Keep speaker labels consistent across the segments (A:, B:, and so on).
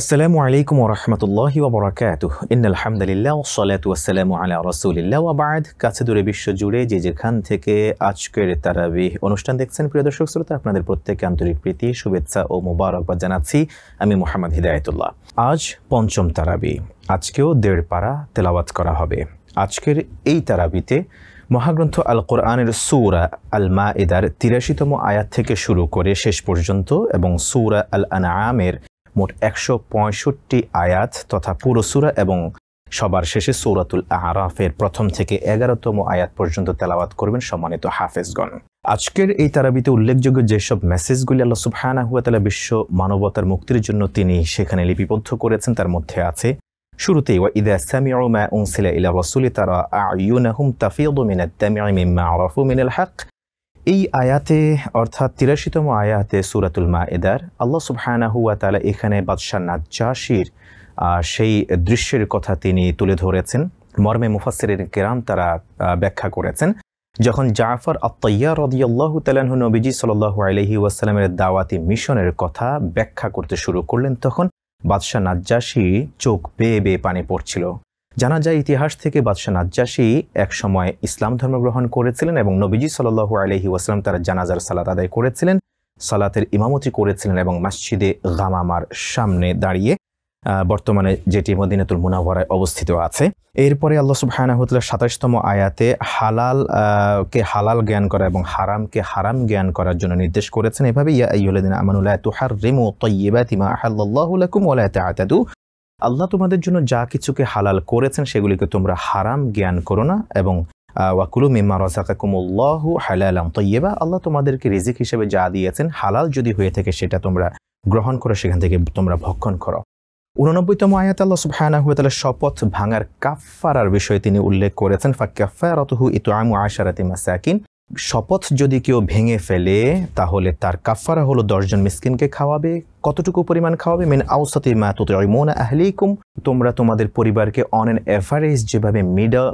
A: আসসালামু আলাইকুম রহমতুল্লাহ ওবরাকাতুহ ইন্নাল হামদুলিল্লাহ ওসালাতু আসসালামু আলা রাসূলিল্লাহ ওয়া কাছে দূরে বিশ্ব জুড়ে যে যেখান থেকে আজকের তারাবি অনুষ্ঠান দেখছেন প্রিয় দর্শক শ্রোতা আপনাদের প্রত্যেককে আন্তরিক প্রীতি শুভেচ্ছা ও মুবারকবাদ জানাচ্ছি আমি মোহাম্মদ হিদায়তুল্লাহ আজ পঞ্চম তারাবি আজকেও দেড় পাড়া তেলাওয়াত করা হবে আজকের এই তারাবিতে মহাগ্রন্থ আল কোরআনের সুরা আল মা এদার তিরাশিতম আয়াত থেকে শুরু করে শেষ পর্যন্ত এবং সুরা আল আমের মোট একশো পঁয়ষট্টি আয়াত তথা পুরো সুরা এবং সবার শেষে সৌরাতুল আরাফের প্রথম থেকে এগারোতম আয়াত পর্যন্ত তেলাওয়াত করবেন সম্মানিত হাফেজগণ আজকের এই তারাবিতে উল্লেখযোগ্য যেসব মেসেজগুলি আল্লাহ সুবহানা হুয়াতালা বিশ্ব মানবতার মুক্তির জন্য তিনি সেখানে লিপিবদ্ধ করেছেন তার মধ্যে আছে শুরুতেই ওয়া ইদা সামিউ মা উনসিলা ইলা রাসূলি তারা আয়ুনাহুম তাফিদু মিনাত তামিমি মা আরাফু মিনাল হক এই আয়াতে অর্থাৎ তিরাশিতম আয়াতে সুরাতুল মা এদার আল্লাহ সুবহানা হুয়া তালা এখানে বাদশাহ নাজ্জাসির সেই দৃশ্যের কথা তিনি তুলে ধরেছেন মর্মে মুফাসের কেরাম তারা ব্যাখ্যা করেছেন যখন জাফর আত্তাইয়া রদিয়াল্লাহু তালাহ নবীজি সাল্লাহ আলহি ওয়াসালামের দাওয়াতি মিশনের কথা ব্যাখ্যা করতে শুরু করলেন তখন বাদশাহ নাজ্জাসি চোখ বেয়ে বেয়ে পানি পড়ছিল জানা যায় ইতিহাস থেকে বাদশাহ নাজ্জাসী একসময় ইসলাম ধর্ম গ্রহণ করেছিলেন এবং নবীজি সাল্লাহ আলহি ওয়াসলাম তারা জানাজার সালাত আদায় করেছিলেন সালাতের ইমামতি করেছিলেন এবং মসজিদে গামামার সামনে দাঁড়িয়ে বর্তমানে যেটি মদিনাতুল মুনাভরায় অবস্থিত আছে এরপরে আল্লাহ সুবাহানাহতুল্লাহ সাতাশতম আয়াতে হালাল কে হালাল জ্ঞান করা এবং হারামকে হারাম জ্ঞান করার জন্য নির্দেশ করেছেন এভাবে ইয়া ইউলদিন আমানুল্লাহ তুহার রেমু তৈবা তিমা ওলা আল্লাহ তোমাদের জন্য যা কিছুকে হালাল করেছেন সেগুলিকে তোমরা হারাম জ্ঞান করো না এবং ওয়াকুলু মিম্মা রাজাকুমুল্লাহ হালাল তৈবা আল্লাহ তোমাদেরকে রিজিক হিসেবে যা দিয়েছেন হালাল যদি হয়ে থাকে সেটা তোমরা গ্রহণ করো সেখান থেকে তোমরা ভক্ষণ করো উননব্বইতম আয়াত আল্লাহ তাহলে শপথ ভাঙার কাফফারার বিষয়ে তিনি উল্লেখ করেছেন ফাক্কাফারতহু ইতু আমু আশারাতি মাসাকিন শপথ যদি কেউ ভেঙে ফেলে তাহলে তার কাফারা হলো দশজন মিসকিনকে খাওয়াবে কতটুকু পরিমাণ খাওয়াবে মেন আউসাতি মা তো তুতিমোনা আহলিকুম তোমরা তোমাদের পরিবারকে অন এন অ্যাভারেজ যেভাবে মিডল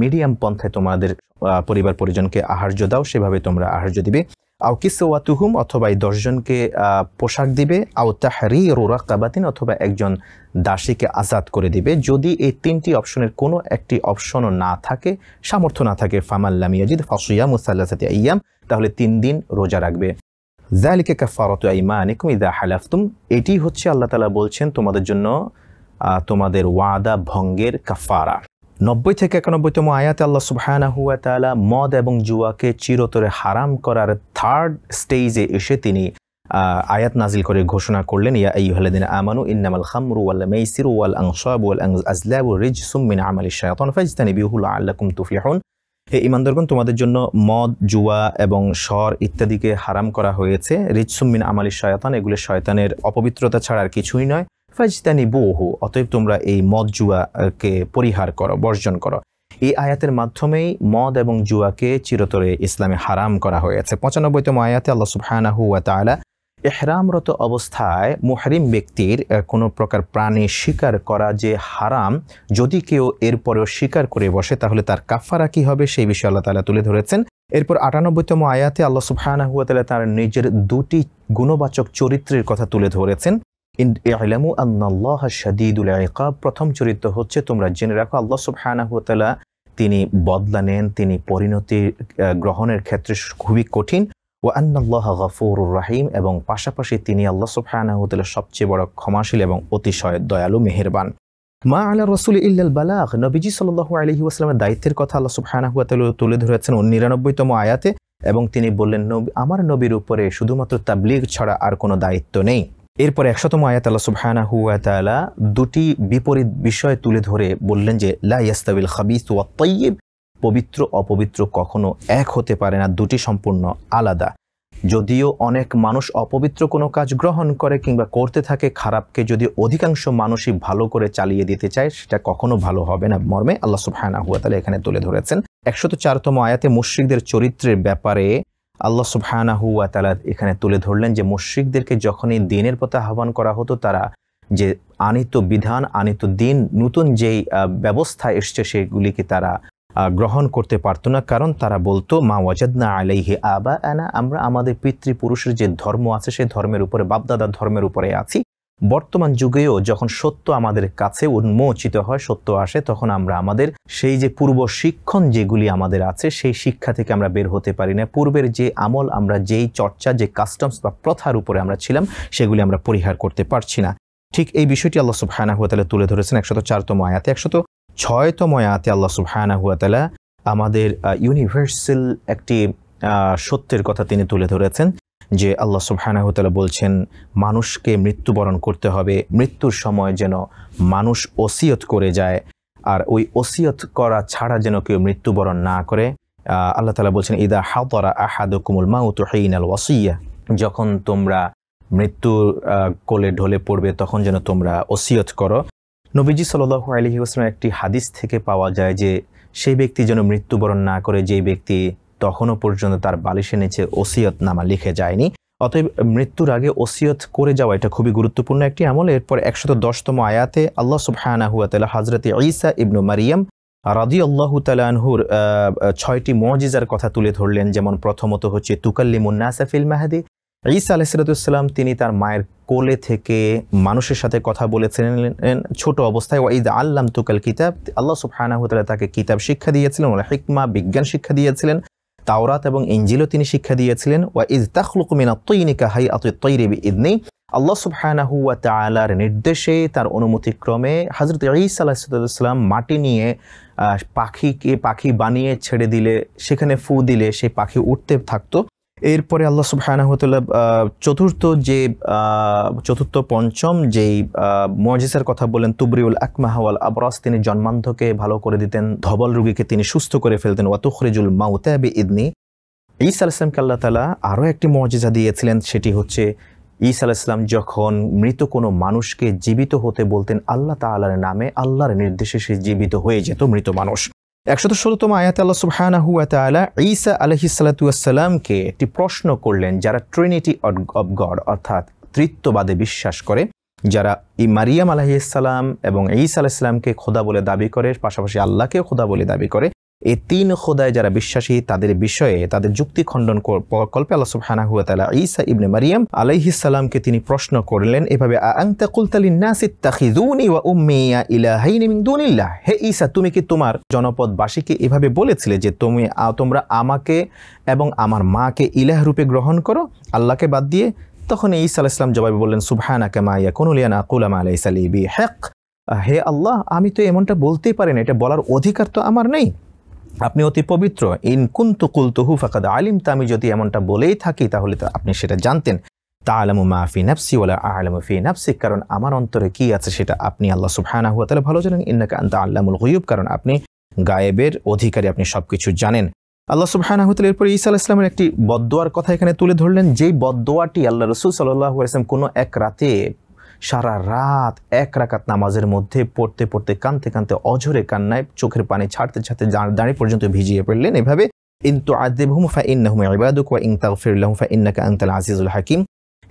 A: মিডিয়াম পন্থায় তোমাদের পরিবার পরিজনকে আহার্য দাও সেভাবে তোমরা আহার্য দিবে আও কিসওয়াতুহুম অথবা এই দশজনকে পোশাক দিবে আও তাহারি রোরা কাবাতিন অথবা একজন দাসীকে আজাদ করে দিবে যদি এই তিনটি অপশনের কোনো একটি অপশনও না থাকে সামর্থ্য না থাকে ফামাল্লাম ইয়াজিদ ফাসুয়া মুসাল্লাসাতি আইয়াম তাহলে তিন দিন রোজা রাখবে জালিকে কাফারত আইমানিকুম ইদা হালাফতুম এটি হচ্ছে আল্লাহ তালা বলছেন তোমাদের জন্য তোমাদের ওয়াদা ভঙ্গের কাফারা নব্বই থেকে একানব্বইতম আয়াতে আল্লাহ সুবাহানা হুয়া তালা মদ এবং জুয়াকে চিরতরে হারাম করার থার্ড স্টেজে এসে তিনি আয়াত নাজিল করে ঘোষণা করলেন ইয়া এই হলেদিন আমানু ইন্নামাল খামরু ওয়াল মেসির ওয়াল সাবুল ওয়াল আজলাব রিজ সুমিন আমাল শায়তন ফাইজতানি বিহুল আল্লাকুম তুফিহন হে ইমানদারগণ তোমাদের জন্য মদ জুয়া এবং স্বর ইত্যাদিকে হারাম করা হয়েছে রিজ সুমিন আমালি শয়াতন এগুলো শয়তানের অপবিত্রতা ছাড়া আর কিছুই নয় ফাজতানি বহু অতএব তোমরা এই মদ জুয়াকে পরিহার করো বর্জন করো এই আয়াতের মাধ্যমেই মদ এবং জুয়াকে চিরতরে ইসলামে হারাম করা হয়েছে পঁচানব্বইতম আয়াতে আল্লাহ সুবহানাহু হুয়া তাআলা এহরামরত অবস্থায় মুহরিম ব্যক্তির কোনো প্রকার প্রাণে স্বীকার করা যে হারাম যদি কেউ এরপরেও স্বীকার করে বসে তাহলে তার কাফারা কি হবে সেই বিষয়ে আল্লাহ তালা তুলে ধরেছেন এরপর আটানব্বইতম আয়াতে আল্লাহ সুফহানা হুয়া তালা তার নিজের দুটি গুণবাচক চরিত্রের কথা তুলে ধরেছেন ইলামু আন্নাল্লাহ শাদিদুল ইকাব প্রথম চরিত্র হচ্ছে তোমরা জেনে রাখো আল্লাহ সুবহানাহু তিনি বদলা নেন তিনি পরিণতি গ্রহণের ক্ষেত্রে খুবই কঠিন ও আন্নাল্লাহ গফুর রাহিম এবং পাশাপাশি তিনি আল্লাহ সুবহানাহু ওয়া সবচেয়ে বড় ক্ষমাশীল এবং অতিশয় দয়ালু মেহেরবান মা আল্লাহ রসুল ইল্লাল বালাহ নবীজি সাল্লাল্লাহু আলহি আসলামের দায়িত্বের কথা আল্লাহ সুবহানাহু ওয়া তাআলা তুলে ধরেছেন নিরানব্বইতম আয়াতে এবং তিনি বললেন আমার নবীর উপরে শুধুমাত্র তাবলিগ ছাড়া আর কোনো দায়িত্ব নেই এরপর একশতম আয়াত আল্লাহ সুবহানা হুয়া তালা দুটি বিপরীত বিষয় তুলে ধরে বললেন যে লা ইয়াস্তাবিল খাবিস ওয়া তৈব পবিত্র অপবিত্র কখনো এক হতে পারে না দুটি সম্পূর্ণ আলাদা যদিও অনেক মানুষ অপবিত্র কোনো কাজ গ্রহণ করে কিংবা করতে থাকে খারাপকে যদি অধিকাংশ মানুষই ভালো করে চালিয়ে দিতে চায় সেটা কখনো ভালো হবে না মর্মে আল্লাহ সুফায়না হুয়া এখানে তুলে ধরেছেন একশত চারতম আয়াতে মুশ্রিকদের চরিত্রের ব্যাপারে আল্লাহ সুবহানাহুয়া তালা এখানে তুলে ধরলেন যে মুশ্রিকদেরকে যখনই দিনের পথে আহ্বান করা হতো তারা যে আনিত বিধান আনিত দিন নতুন যেই ব্যবস্থা এসছে সেগুলিকে তারা গ্রহণ করতে পারতো না কারণ তারা বলতো মা ওয়াজাদনা আলাইহে আবা আনা আমরা আমাদের পিতৃপুরুষের যে ধর্ম আছে সেই ধর্মের উপরে বাপদাদার ধর্মের উপরে আছি বর্তমান যুগেও যখন সত্য আমাদের কাছে উন্মোচিত হয় সত্য আসে তখন আমরা আমাদের সেই যে পূর্ব শিক্ষণ যেগুলি আমাদের আছে সেই শিক্ষা থেকে আমরা বের হতে পারি না পূর্বের যে আমল আমরা যেই চর্চা যে কাস্টমস বা প্রথার উপরে আমরা ছিলাম সেগুলি আমরা পরিহার করতে পারছি না ঠিক এই বিষয়টি আল্লাহ হুয়া তালা তুলে ধরেছেন একশত চারতম আয়াতে একশত ছয়তম আয়াতে আল্লাহ হুয়া তালা আমাদের ইউনিভার্সাল একটি সত্যের কথা তিনি তুলে ধরেছেন যে আল্লাহ সুবহানাহতালা বলছেন মানুষকে মৃত্যুবরণ করতে হবে মৃত্যুর সময় যেন মানুষ ওসিয়ত করে যায় আর ওই ওসিয়ত করা ছাড়া যেন কেউ মৃত্যুবরণ না করে আল্লাহ তালা বলছেন ইদা হাতরা আহাদুকুমুল মাউত হেইনাল ওয়াসিয়া যখন তোমরা মৃত্যুর কোলে ঢলে পড়বে তখন যেন তোমরা ওসিয়ত করো নবীজি সাল্লু আলহি আসলাম একটি হাদিস থেকে পাওয়া যায় যে সেই ব্যক্তি যেন মৃত্যুবরণ না করে যেই ব্যক্তি তখনও পর্যন্ত তার বালিশের নিচে ওসিয়ত নামা লিখে যায়নি অতএব মৃত্যুর আগে ওসিয়ত করে যাওয়া এটা খুবই গুরুত্বপূর্ণ একটি আমল এরপর একশত দশতম আয়াতে আল্লাহ সুবহানা হুয়াতালা হাজরতে ঈসা ইবনু মারিয়াম রাদি আল্লাহ তালানহুর ছয়টি মজিজার কথা তুলে ধরলেন যেমন প্রথমত হচ্ছে মুন্নাসাফিল মাহাদি ঈসা আলাইসালাম তিনি তার মায়ের কোলে থেকে মানুষের সাথে কথা বলেছিলেন ছোট অবস্থায় ওয়াঈদ আল্লাম তুকাল কিতাব আল্লাহ সুফহানাহতালা তাকে কিতাব শিক্ষা দিয়েছিলেন ওলা হিকমা বিজ্ঞান শিক্ষা দিয়েছিলেন তাওরাত এবং ইঞ্জিলও তিনি শিক্ষা দিয়েছিলেন ওয়া ইজ মিনা তৈনিকা হাই আত তৈরিবি ইদনি আল্লাহ সুবহানাহুয়া তালার নির্দেশে তার অনুমতিক্রমে হজরত ইসা আলাহিসাল্লাম মাটি নিয়ে পাখিকে পাখি বানিয়ে ছেড়ে দিলে সেখানে ফু দিলে সেই পাখি উঠতে থাকতো এরপরে আল্লাহ হতলা চতুর্থ যে চতুর্থ পঞ্চম যেই মজিসের কথা বলেন তুবরিউল আকমাহওয়াল আবরাস তিনি জন্মান্ধকে ভালো করে দিতেন ধবল রুগীকে তিনি সুস্থ করে ফেলতেন ওয়াতুখরিজুল মাউতাবি ইদনি ঈসা আলাইসলামকে আল্লাহ তালা আরও একটি মজিজা দিয়েছিলেন সেটি হচ্ছে ঈসা আলাইসলাম যখন মৃত কোনো মানুষকে জীবিত হতে বলতেন আল্লাহ তালার নামে আল্লাহর নির্দেশে সে জীবিত হয়ে যেত মৃত মানুষ একশত ষোলোতম আয়াত আল্লাহ সুবাহানাহুয়াতালা ঈসা আলহি সালাতুয়াসাল্লামকে একটি প্রশ্ন করলেন যারা ট্রিনিটি অব গড অর্থাৎ তৃত্ববাদে বিশ্বাস করে যারা ই মারিয়াম আলাহিসাল্লাম এবং ঈসা আলাহিসাল্লামকে খোদা বলে দাবি করে পাশাপাশি আল্লাহকেও খোদা বলে দাবি করে এই তিন খোদায় যারা বিশ্বাসী তাদের বিষয়ে তাদের যুক্তি খণ্ডন প্রকল্পে আল্লাহ সুবহানা হুয়া তালা ঈসা ইবনে মারিয়াম আলাইহিসাল্লামকে তিনি প্রশ্ন করলেন এভাবে আংতা কুলতালিনাসি তাখিদুনি ওয়া উম্মিয়া ইলাহাইনি মিন দুনিল্লাহ হে ঈসা তুমি কি তোমার জনপদবাসীকে এভাবে বলেছিলে যে তুমি তোমরা আমাকে এবং আমার মাকে ইলাহ রূপে গ্রহণ করো আল্লাহকে বাদ দিয়ে তখন ঈসা আলাইসলাম জবাবে বললেন সুবহানা কামা ইয়া কুনুলিয়ানা কুলামা আলাইসালি বি হ্যাক হে আল্লাহ আমি তো এমনটা বলতেই পারি না এটা বলার অধিকার তো আমার নেই আপনি অতি পবিত্র ইন কুন্তু কুলতুহু ফাকাদ আলিম তা আমি যদি এমনটা বলেই থাকি তাহলে তো আপনি সেটা জানতেন তা আলমু মাহফি নাফসি ওলা আলম ফি নাফসি কারণ আমার অন্তরে কি আছে সেটা আপনি আল্লাহ সুফায়না হুয়া তাহলে ভালো জানেন ইন্নাকে আন্তা আল্লামুল গয়ুব কারণ আপনি গায়েবের অধিকারী আপনি সব কিছু জানেন আল্লাহ সুবহানাহু তাআলা এরপরে ঈসা আলাইহিস ইসলামের একটি বদদোয়ার কথা এখানে তুলে ধরলেন যেই বদদোয়াটি আল্লাহ রসুল সাল্লাহ আলাইহি কোনো এক রাতে সারা রাত এক রাকাত নামাজের মধ্যে পড়তে পড়তে কানতে কানতে অঝরে কান্নায় চোখের পানি ছাড়তে ছাড়তে দাঁড়িয়ে পর্যন্ত ভিজিয়ে পড়লেন এভাবে ইন্তু আদেব হুমফা ফা ইন্নাহুম ইবাদুক ওয়া ইন তাগফিরলাহুম ফা ইন্নাকা আনতাল আজিজুল হাকিম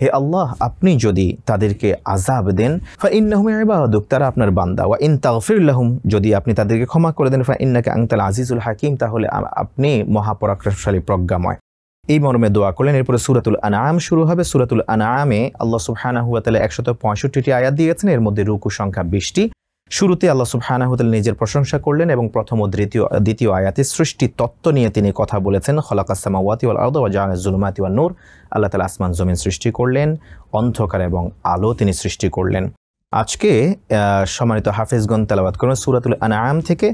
A: হে আল্লাহ আপনি যদি তাদেরকে আজাব দেন ফা ইন্নাহুম ইবাদুক তারা আপনার বান্দা ওয়া ইন তাগফিরলাহুম যদি আপনি তাদেরকে ক্ষমা করে দেন ফা ইন্নাকা আনতাল আজিজুল হাকিম তাহলে আপনি মহাপরাক্রমশালী প্রজ্ঞাময় এই মর্মে দোয়া করলেন এরপরে সুরাতুল আনাম শুরু হবে সুরাতুল আনামে আল্লাহ সুবহানা হুয়া একশত পঁয়ষট্টিটি আয়াত দিয়েছেন এর মধ্যে রুকু সংখ্যা বিশটি শুরুতে আল্লাহ সুবহানা হুতাল নিজের প্রশংসা করলেন এবং প্রথম ও দ্বিতীয় দ্বিতীয় আয়াতে সৃষ্টি তত্ত্ব নিয়ে তিনি কথা বলেছেন খলাকাসামাওয়াতি ওয়াল আউদ ওয়া জাহান ওয়া নূর আল্লাহ তালা আসমান জমিন সৃষ্টি করলেন অন্ধকার এবং আলো তিনি সৃষ্টি করলেন আজকে সম্মানিত হাফিজগঞ্জ তালাবাদ করুন সুরাতুল আনাম থেকে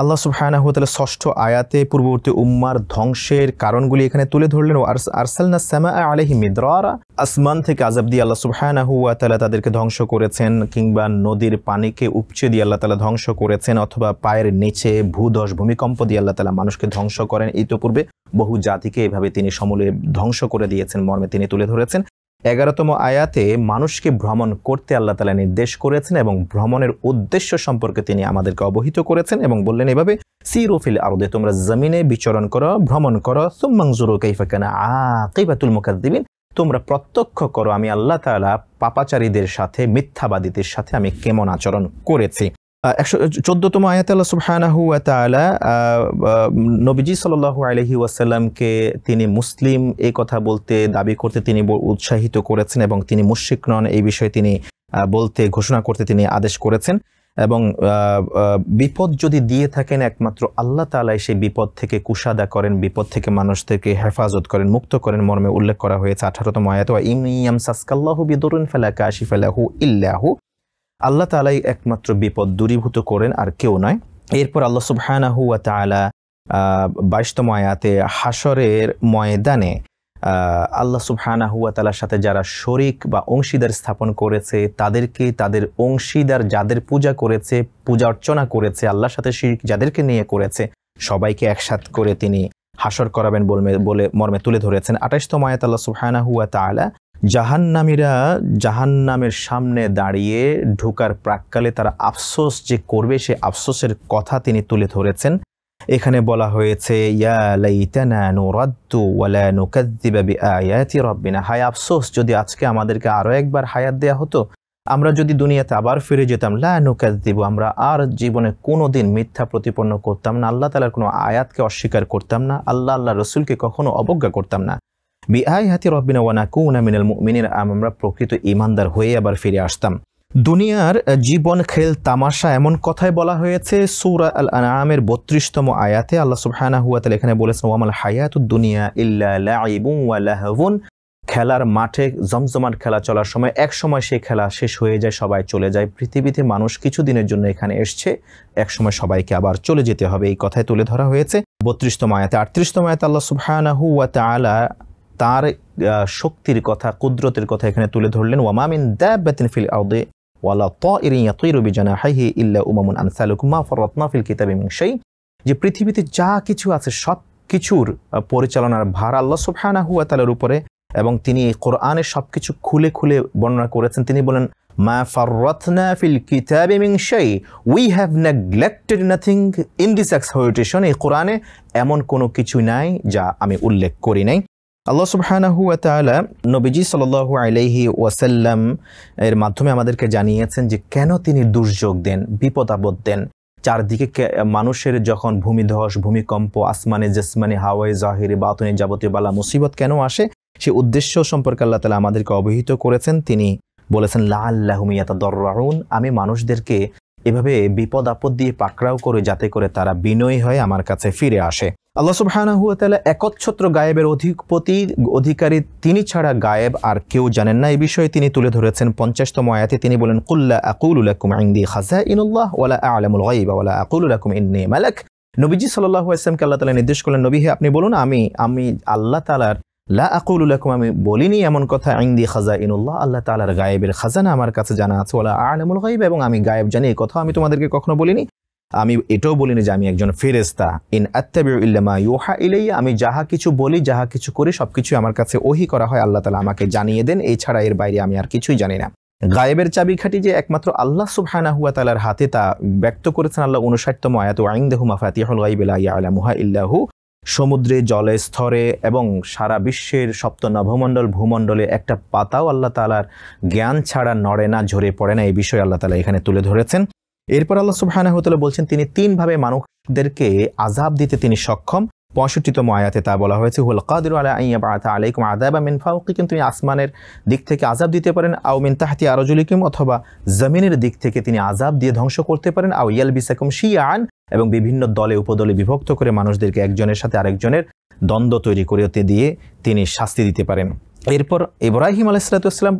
A: আল্লাহ সুবাহ ষষ্ঠ আয়াতে পূর্ববর্তী উম্মার ধ্বংসের কারণগুলি এখানে তুলে ধরলেন ও আরসালনা সামা আলহি মিদরারা আসমান থেকে আজাব দিয়ে আল্লাহ সুবাহ তাদেরকে ধ্বংস করেছেন কিংবা নদীর পানিকে উপচে দিয়ে আল্লাহ তালা ধ্বংস করেছেন অথবা পায়ের নিচে ভূধস ভূমিকম্প দিয়ে আল্লাহ তালা মানুষকে ধ্বংস করেন ইতোপূর্বে বহু জাতিকে এভাবে তিনি সমূলে ধ্বংস করে দিয়েছেন মর্মে তিনি তুলে ধরেছেন এগারোতম আয়াতে মানুষকে ভ্রমণ করতে আল্লাহ তালা নির্দেশ করেছেন এবং ভ্রমণের উদ্দেশ্য সম্পর্কে তিনি আমাদেরকে অবহিত করেছেন এবং বললেন এভাবে সিরোফিল আরদে তোমরা জমিনে বিচরণ করো ভ্রমণ করো সুম্মাংজুরো কাইফাকানা আকিবাতুল মুকাদ্দিবিন তোমরা প্রত্যক্ষ করো আমি আল্লাহ তালা পাপাচারীদের সাথে মিথ্যাবাদীদের সাথে আমি কেমন আচরণ করেছি একশো চোদ্দতম আয়াত আল্লাহ সুবহানাহু ওয়া তাআলা নবীজি সাল্লাল্লাহু আলাইহি ওয়াসাল্লামকে তিনি মুসলিম এই কথা বলতে দাবি করতে তিনি উৎসাহিত করেছেন এবং তিনি মুশরিক নন এই বিষয়ে তিনি বলতে ঘোষণা করতে তিনি আদেশ করেছেন এবং বিপদ যদি দিয়ে থাকেন একমাত্র আল্লাহ তালাই সেই বিপদ থেকে কুশাদা করেন বিপদ থেকে মানুষদেরকে হেফাজত করেন মুক্ত করেন মর্মে উল্লেখ করা হয়েছে আঠারোতম আয়াত ইমিয়াম সাসকাল্লাহু বিদরুন ফালা কাশিফালাহু ইল্লাহু আল্লাহ তালাই একমাত্র বিপদ দূরীভূত করেন আর কেউ নয় এরপর আল্লাহ সুবহানাহু ওয়া তালা বাইশতম আয়াতে হাসরের ময়দানে আল্লাহ সুবহানা হুয়া তালার সাথে যারা শরিক বা অংশীদার স্থাপন করেছে তাদেরকে তাদের অংশীদার যাদের পূজা করেছে পূজা অর্চনা করেছে আল্লাহর সাথে শিরিক যাদেরকে নিয়ে করেছে সবাইকে একসাথ করে তিনি হাসর করাবেন বলে মর্মে তুলে ধরেছেন আঠাশতম আয়াত আল্লাহ সুবহানা হুয়া তালা জাহান্নামীরা জাহান্নামের সামনে দাঁড়িয়ে ঢোকার প্রাককালে তারা আফসোস যে করবে সে আফসোসের কথা তিনি তুলে ধরেছেন এখানে বলা হয়েছে রব্বিনা হায় আফসোস যদি আজকে আমাদেরকে আরও একবার হায়াত দেয়া হতো আমরা যদি দুনিয়াতে আবার ফিরে যেতাম লা দিব আমরা আর জীবনে কোনো দিন মিথ্যা প্রতিপন্ন করতাম না আল্লাহ তালার কোনো আয়াতকে অস্বীকার করতাম না আল্লাহ আল্লাহ রসুলকে কখনো অবজ্ঞা করতাম না বিআইহাতি রব্বিনা ওয়ানাকুনা মিনাল মুমিনিন আমরা প্রকৃত ইমানদার হয়ে আবার ফিরে আসতাম দুনিয়ার জীবন খেল তামাশা এমন কথায় বলা হয়েছে সুরা আল আনামের বত্রিশতম আয়াতে আল্লাহ এখানে বলেছেন দুনিয়া ইল্লা লাইবুন ওয়া লাহবুন খেলার মাঠে জমজমাট খেলা চলার সময় এক সময় সেই খেলা শেষ হয়ে যায় সবাই চলে যায় পৃথিবীতে মানুষ কিছু দিনের জন্য এখানে এসছে এক সময় সবাইকে আবার চলে যেতে হবে এই কথায় তুলে ধরা হয়েছে বত্রিশতম আয়াতে আটত্রিশতম আয়াতে আল্লাহ সুবহানাহু ওয়া তাআলা তার শক্তির কথা কুদরতের কথা এখানে তুলে ধরলেন ওয়ামামিন দ্যাবিন ফিল আউদে ওয়ালা ত ইরিয়াতুইরবি জানা হাইহি ইল্লা উমামুন আনসালুকুমা ফরতনা ফিল কিতাবি মিংশাই যে পৃথিবীতে যা কিছু আছে সব কিছুর পরিচালনার ভার আল্লাহ সুফহানা হুয়া তালের উপরে এবং তিনি কোরআনে সব কিছু খুলে খুলে বর্ণনা করেছেন তিনি বলেন মা ফাররতনা ফিল কিতাবে মিংশাই we have neglected nothing in this exhortation এই কোরআনে এমন কোনো কিছু নাই যা আমি উল্লেখ করি নাই আল্লাহ সুবহানাহু তালা নবীজি সাল্লাল্লাহু আলাইহি ওয়াসাল্লাম এর মাধ্যমে আমাদেরকে জানিয়েছেন যে কেন তিনি দুর্যোগ দেন বিপদ আপদ দেন চারদিকে মানুষের যখন ভূমিধস ভূমিকম্প আসমানে জেসমানে হাওয়ায় জাহিরে বাতনে যাবতীয় বালা মুসিবত কেন আসে সে উদ্দেশ্য সম্পর্কে আল্লাহ তালা আমাদেরকে অবহিত করেছেন তিনি বলেছেন লা আল্লাহমিয়াতা দর্রাউন আমি মানুষদেরকে এভাবে বিপদ আপদ দিয়ে পাকড়াও করে যাতে করে তারা বিনয়ী হয়ে আমার কাছে ফিরে আসে আল্লাহ সুবহানা তালা একচ্ছত্র গায়েবের অধিপতি অধিকারী তিনি ছাড়া গায়েব আর কেউ জানেন না এই বিষয়ে তিনি তুলে ধরেছেন পঞ্চাশতম আয়াতে তিনি বলেন কুল্লা আকুলুলাকুম আইন্দি খাজা ইনুল্লাহ ওয়ালা আলামুল গাইবা আকুল আকুলুলাকুম ইন্নি মালাক নবীজি সাল্লাহ আসলামকে আল্লাহ তালা নির্দেশ করলেন নবী হে আপনি বলুন আমি আমি আল্লাহ তালার লা আকুলুলাকুম আমি বলিনি এমন কথা আইন্দি খাজা ইনুল্লাহ আল্লাহ তালার গায়েবের খাজানা আমার কাছে জানা আছে ওলা আলামুল গাইব এবং আমি গায়েব জানি এই কথা আমি তোমাদেরকে কখনো বলিনি আমি এটাও বলিনি যে আমি একজন ফেরেস্তা ইন আত্মা ইউহা ইলাইয়া আমি যাহা কিছু বলি যাহা কিছু করি সব কিছুই আমার কাছে ওহি করা হয় আল্লাহ তালা আমাকে জানিয়ে দেন এছাড়া এর বাইরে আমি আর কিছুই জানি না গায়েবের চাবিখাটি যে একমাত্র আল্লাহ সুবহানা হুয়া তালার হাতে তা ব্যক্ত করেছেন আল্লাহ উনষাটতম আয়াত ওয়াইন্দাহু মাফাতিহুল গাইবিলা ইয়ালামুহা ইল্লাহু সমুদ্রে জলে স্তরে এবং সারা বিশ্বের সপ্ত নভমণ্ডল ভূমণ্ডলে একটা পাতাও আল্লাহ তালার জ্ঞান ছাড়া নড়ে না ঝরে পড়ে না এই বিষয়ে আল্লাহ তালা এখানে তুলে ধরেছেন এরপর আল্লাহ সুবাহানাহতলা বলছেন তিনি তিনভাবে মানুষদেরকে আজাব দিতে তিনি সক্ষম পঁয়ষট্টিতম আয়াতে তা বলা হয়েছে হুল কাদির আলা আলাইকুম আদাবা মিন ফাউকিকুম তুমি আসমানের দিক থেকে আজাব দিতে পারেন আও মিন তাহতি আরজুলিকুম অথবা জমিনের দিক থেকে তিনি আজাব দিয়ে ধ্বংস করতে পারেন আও ইয়াল বিসাকুম শিয়ান এবং বিভিন্ন দলে উপদলে বিভক্ত করে মানুষদেরকে একজনের সাথে আরেকজনের দ্বন্দ্ব তৈরি করিতে দিয়ে তিনি শাস্তি দিতে পারেন এরপর ইব্রাহিম আলাইসালাতুসলাম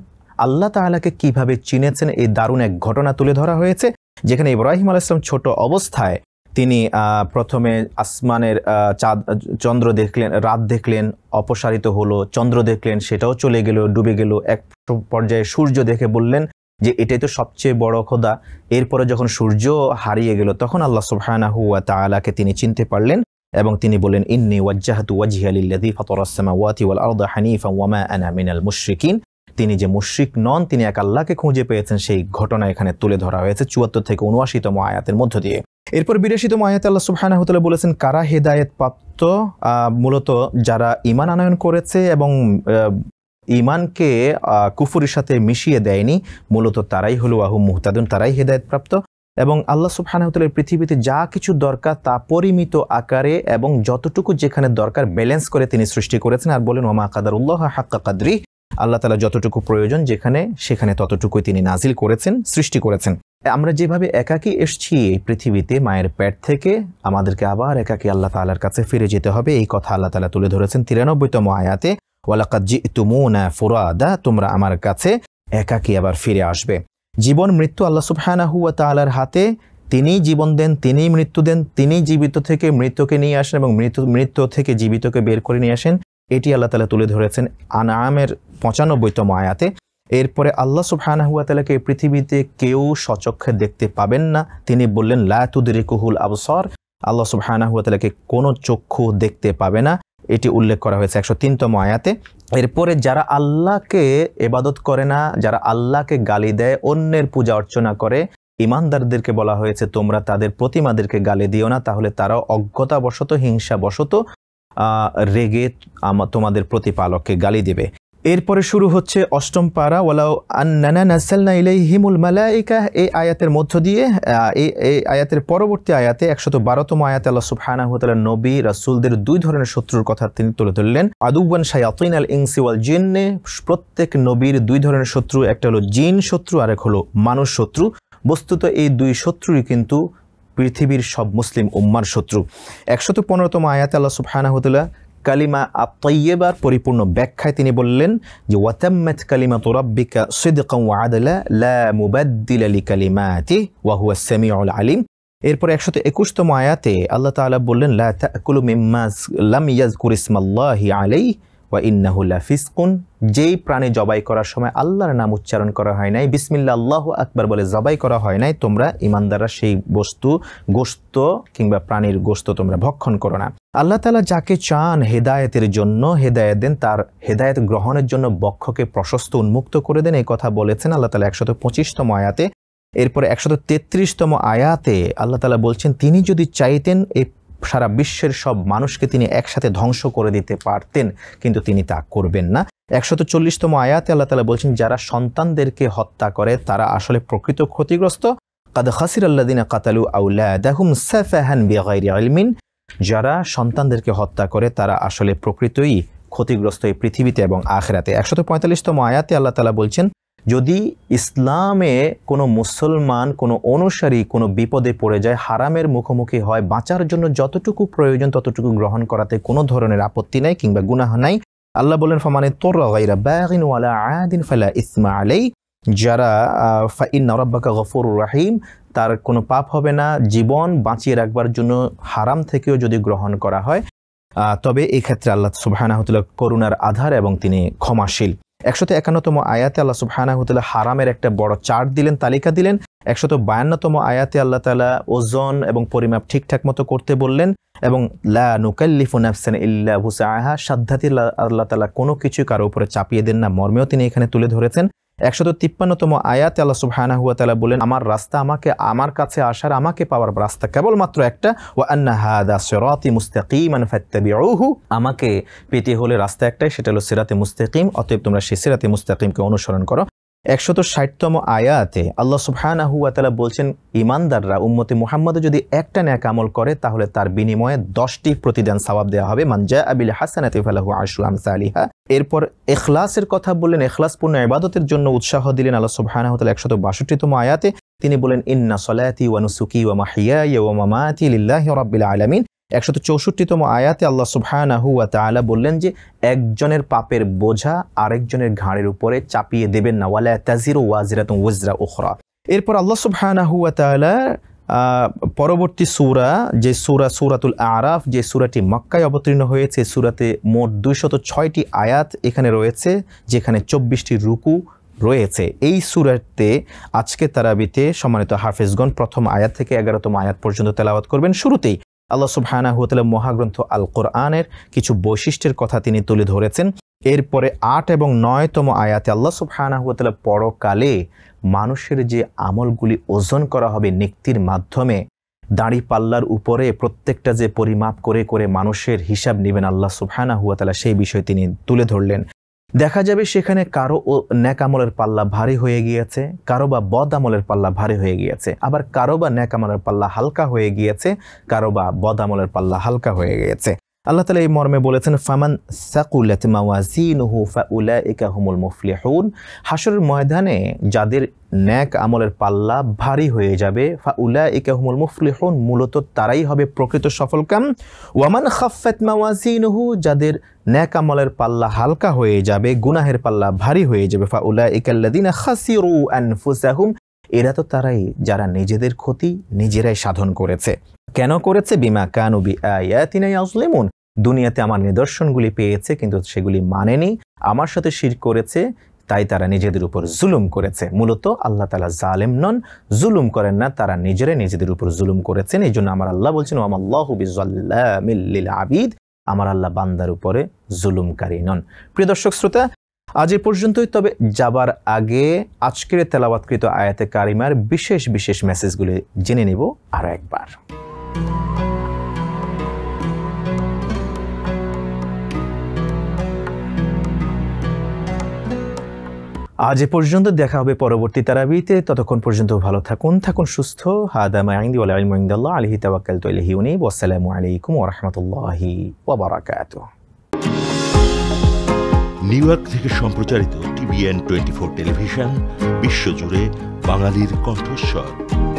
A: আল্লাহ তালাকে কিভাবে চিনেছেন এই দারুণ এক ঘটনা তুলে ধরা হয়েছে যেখানে ইব্রাহিম আলাহ ইসলাম ছোট অবস্থায় তিনি প্রথমে আসমানের চাঁদ চন্দ্র দেখলেন রাত দেখলেন অপসারিত হলো চন্দ্র দেখলেন সেটাও চলে গেল ডুবে গেল এক পর্যায়ে সূর্য দেখে বললেন যে এটাই তো সবচেয়ে বড় খোদা এরপরে যখন সূর্য হারিয়ে গেল তখন আল্লাহ সুবহানাহু হুয়া তালাকে তিনি চিনতে পারলেন এবং তিনি বলেন ইন্নি ওয়াজ্জাহাতু ওয়াজহিয়া লিল্লাযী ফাতারাস সামাওয়াতি ওয়াল আরদা হানিফা ওয়া মা আনা মিনাল মুশ্রিকিন তিনি যে মুশ্রিক নন তিনি এক আল্লাহকে খুঁজে পেয়েছেন সেই ঘটনা এখানে তুলে ধরা হয়েছে চুয়াত্তর থেকে উনআশিতম আয়াতের মধ্য দিয়ে এরপর বিরাশিতম আয়াত আল্লাহ হতলে বলেছেন কারা হেদায়ত প্রাপ্ত মূলত যারা ইমান আনয়ন করেছে এবং ইমানকে কুফুরের সাথে মিশিয়ে দেয়নি মূলত তারাই হলো আহু মুহতাদুন তারাই হেদায়তপ্রাপ্ত এবং আল্লাহ সুবহানাহতালের পৃথিবীতে যা কিছু দরকার তা পরিমিত আকারে এবং যতটুকু যেখানে দরকার ব্যালেন্স করে তিনি সৃষ্টি করেছেন আর বলেন ওমা কাদার উল্লাহ হাক্কা কাদরি আল্লাহ তালা যতটুকু প্রয়োজন যেখানে সেখানে ততটুকুই তিনি নাজিল করেছেন সৃষ্টি করেছেন আমরা যেভাবে একাকি এসছি এই পৃথিবীতে মায়ের পেট থেকে আমাদেরকে আবার একাকি আল্লাহ তালার কাছে ফিরে যেতে হবে এই কথা আল্লাহ তালা তুলে ধরেছেন তিরানব্বইতম আয়াতে ওয়ালাকাজি জি তুমুনা ফুরাদা তোমরা আমার কাছে একাকি আবার ফিরে আসবে জীবন মৃত্যু আল্লাহ সুবহানাহুয়া তালার হাতে তিনিই জীবন দেন তিনিই মৃত্যু দেন তিনিই জীবিত থেকে মৃত্যুকে নিয়ে আসেন এবং মৃত্যু মৃত্যু থেকে জীবিতকে বের করে নিয়ে আসেন এটি আল্লাহ তালা তুলে ধরেছেন আনামের পঁচানব্বইতম আয়াতে এরপরে আল্লাহ সুবহানাহুয়াতালাকে পৃথিবীতে কেউ সচক্ষে দেখতে পাবেন না তিনি বললেন লাতুদরিকুহুল আবসর আল্লাহ সুবহানাহুয়াতালাকে কোনো চক্ষু দেখতে পাবে না এটি উল্লেখ করা হয়েছে একশো তিনতম আয়াতে এরপরে যারা আল্লাহকে এবাদত করে না যারা আল্লাহকে গালি দেয় অন্যের পূজা অর্চনা করে ইমানদারদেরকে বলা হয়েছে তোমরা তাদের প্রতিমাদেরকে গালি দিও না তাহলে তারাও অজ্ঞতাবশত হিংসাবশত রেগে তোমাদের প্রতিপালককে গালি দেবে এরপরে শুরু হচ্ছে অষ্টম পারা ওলাও আন্নানা নাসালনা ইলাই হিমুল মালাইকা এই আয়াতের মধ্য দিয়ে এই আয়াতের পরবর্তী আয়াতে একশত বারোতম আয়াত আল্লাহ সুবহানাহতাল নবী রাসুলদের দুই ধরনের শত্রুর কথা তিনি তুলে ধরলেন আদুবান আতিন আল ইংসি ওয়াল জিন্নে প্রত্যেক নবীর দুই ধরনের শত্রু একটা হলো জিন শত্রু আরেক হলো মানুষ শত্রু বস্তুত এই দুই শত্রুই কিন্তু পৃথিবীর সব মুসলিম উম্মার শত্রু একশত পনেরোতম আয়াত আল্লাহ সুফহানাহতুল্লাহ কালিমা আত্মাইয়েবার পরিপূর্ণ ব্যাখ্যায় তিনি বললেন যে ওয়াতাম্মাত কালিমা তোরাব্বিকা সিদ্দিকা আদলা লা মুবাদ্দিল আলী কালিমাতি ওয়াহুয়া সেমি অল আলিম এরপর একশত একুশতম আয়াতে আল্লাহ তাআলা বললেন লা তাকুলু মিম্মা লাম ইয়াজকুর ইসমাল্লাহি আলাইহি ওয়া ইন্নাহুল্লা ফিসকুন যেই প্রাণে জবাই করার সময় আল্লাহর নাম উচ্চারণ করা হয় নাই বিসমিল্লা আল্লাহ আকবার বলে জবাই করা হয় নাই তোমরা ইমানদাররা সেই বস্তু গোস্ত কিংবা প্রাণীর গোস্ত তোমরা ভক্ষণ করো না আল্লাহ তালা যাকে চান হেদায়েতের জন্য হেদায়ত দেন তার হেদায়ত গ্রহণের জন্য বক্ষকে প্রশস্ত উন্মুক্ত করে দেন এই কথা বলেছেন আল্লাহ তালা একশত পঁচিশতম আয়াতে এরপরে একশত তেত্রিশতম আয়াতে আল্লাহ তালা বলছেন তিনি যদি চাইতেন এই সারা বিশ্বের সব মানুষকে তিনি একসাথে ধ্বংস করে দিতে পারতেন কিন্তু তিনি তা করবেন না একশত চল্লিশতম আয়াতে আল্লাহ তালা বলছেন যারা সন্তানদেরকে হত্যা করে তারা আসলে প্রকৃত ক্ষতিগ্রস্ত কাদ খাসির আল্লাদিনা কাতালু আউলাদাহুম সাফাহান আলমিন যারা সন্তানদেরকে হত্যা করে তারা আসলে প্রকৃতই ক্ষতিগ্রস্ত এই পৃথিবীতে এবং আখেরাতে একশত পঁয়তাল্লিশতম আয়াতে আল্লাহ তালা বলছেন যদি ইসলামে কোনো মুসলমান কোনো অনুসারী কোনো বিপদে পড়ে যায় হারামের মুখোমুখি হয় বাঁচার জন্য যতটুকু প্রয়োজন ততটুকু গ্রহণ করাতে কোনো ধরনের আপত্তি নাই কিংবা গুনাহ নাই আল্লাহ বলেন ফমানে তোর আয়াদিন ফালা ইসমা আলাই যারা ফাইন নরব্বাকা গফর রাহিম তার কোনো পাপ হবে না জীবন বাঁচিয়ে রাখবার জন্য হারাম থেকেও যদি গ্রহণ করা হয় তবে এক্ষেত্রে আল্লাহ সুবাহানাহতুল্লাহ করুণার আধার এবং তিনি ক্ষমাশীল একশত একান্নতম আয়াতে আল্লাহ সুবহানাহুতালা হারামের একটা বড় চার্ট দিলেন তালিকা দিলেন একশত বায়ান্নতম আয়াতে আল্লাহ তালা ওজন এবং পরিমাপ ঠিকঠাক মতো করতে বললেন এবং লা নুকাল্লিফু নাফসান ইল্লা হুসাহা সাধ্যাতি আল্লাহ তালা কোনো কিছু কারো উপরে চাপিয়ে দেন না মর্মেও তিনি এখানে তুলে ধরেছেন একশত তিপ্পান্নতম আয়াতে আল্লাহ সুবহানা হুয়া তালা বলেন আমার রাস্তা আমাকে আমার কাছে আসার আমাকে পাওয়ার রাস্তা কেবলমাত্র একটা ও আন্না হাদা সেরাতি মুস্তাকিম আন ফাত্তাবিউহু আমাকে পেতে হলে রাস্তা একটাই সেটা হলো সিরাতে মুস্তাকিম অতএব তোমরা সেই সিরাতে মুস্তাকিমকে অনুসরণ করো একশত ষাটতম আয়াতে আল্লাহ সুবহানাহু আতালা বলছেন ইমানদাররা উম্মতে মুহাম্মদে যদি একটা ন্যাক আমল করে তাহলে তার বিনিময়ে দশটি প্রতিদান সবাব দেওয়া হবে মানজা আবিল হাসানাতে ফালাহু আশু আমসা আলিহা এরপর এখলাসের কথা বললেন এখলাসপূর্ণ ইবাদতের জন্য উৎসাহ দিলেন আল্লাহ সুবহানাহু তালা একশত বাষট্টিতম আয়াতে তিনি বলেন ইন্না সলাতি ওয়া নুসুকি ওয়া মাহিয়ায়া ওয়া মামাতি লিল্লাহি রাব্বিল আলামিন একশত চৌষট্টিতম আয়াতে আল্লাহ সুবহানাহুয়া তালা বললেন যে একজনের পাপের বোঝা আরেকজনের ঘাড়ের উপরে চাপিয়ে দেবেন না ওয়ালা তাজির ওয়াজিরাত ওয়াজরা ওখরা এরপর আল্লাহ সুবহানাহুয়া তালা পরবর্তী সুরা যে সুরা সুরাতুল আরাফ যে সুরাটি মক্কায় অবতীর্ণ হয়েছে সুরাতে মোট দুইশত ছয়টি আয়াত এখানে রয়েছে যেখানে চব্বিশটি রুকু রয়েছে এই সুরাতে আজকে তারাবিতে সম্মানিত হাফেজগণ প্রথম আয়াত থেকে এগারোতম আয়াত পর্যন্ত তেলাওয়াত করবেন শুরুতেই আল্লাহ সুবহানা হুয়াতাল মহাগ্রন্থ আল কোরআনের কিছু বৈশিষ্ট্যের কথা তিনি তুলে ধরেছেন এরপরে আট এবং নয়তম আয়াতে আল্লাহ সুবহানা হুয়াতাল পরকালে মানুষের যে আমলগুলি ওজন করা হবে নিক্তির মাধ্যমে দাঁড়ি পাল্লার উপরে প্রত্যেকটা যে পরিমাপ করে করে মানুষের হিসাব নেবেন আল্লাহ সুবহানা হুয়াতালা সেই বিষয় তিনি তুলে ধরলেন দেখা যাবে সেখানে কারো ও ন্যাকামলের পাল্লা ভারী হয়ে গিয়েছে কারো বা বদ আমলের পাল্লা ভারী হয়ে গিয়েছে আবার কারো বা ন্যাকামলের পাল্লা হালকা হয়ে গিয়েছে কারো বা বদ আমলের পাল্লা হালকা হয়ে গিয়েছে আল্লাহ তালা এই মর্মে বলেছেন ফামান সাকুলাত মাওয়াজিনহু ফাউলাইকা হুমুল মুফলিহুন হাসরের ময়দানে যাদের ন্যাক আমলের পাল্লা ভারী হয়ে যাবে ফাউলাইকা হুমুল মুফলিহুন মূলত তারাই হবে প্রকৃত সফলকাম ওয়ামান খাফাত মাওয়াজিনহু যাদের ন্যাক আমলের পাল্লা হালকা হয়ে যাবে গুনাহের পাল্লা ভারী হয়ে যাবে ফাউলাইকাল্লাদিনা খাসিরু আনফুসাহুম এরা তো তারাই যারা নিজেদের ক্ষতি নিজেরাই সাধন করেছে কেন করেছে বিমা কানুবি আয়াতিনাই আজলিমুন দুনিয়াতে আমার নিদর্শনগুলি পেয়েছে কিন্তু সেগুলি মানেনি আমার সাথে শির করেছে তাই তারা নিজেদের উপর জুলুম করেছে মূলত আল্লাহ তালা জালেম নন জুলুম করেন না তারা নিজেরাই নিজেদের উপর জুলুম করেছেন এই জন্য আমার আল্লাহ বলছেন আবিদ আমার আল্লাহ বান্দার উপরে জুলুমকারী নন প্রিয় দর্শক শ্রোতা আজ এ পর্যন্তই তবে যাবার আগে আজকের তেলাবাতকৃত আয়াতে কারিমার বিশেষ বিশেষ মেসেজগুলি জেনে নেব আর একবার আজ এ পর্যন্ত দেখা হবে পরবর্তী তারাবিতে ততক্ষণ পর্যন্ত ভালো থাকুন থাকুন সুস্থ হাদামা আইন্দি আলমিন্দাল্লাহ আলহি তাবাকাল তৈলহি উনি আসসালামু আলাইকুম ওরহমতুল্লাহি ওবরাকাত নিউ ইয়র্ক থেকে সম্প্রচারিত টিভিএন টোয়েন্টি ফোর টেলিভিশন বিশ্বজুড়ে বাঙালির কণ্ঠস্বর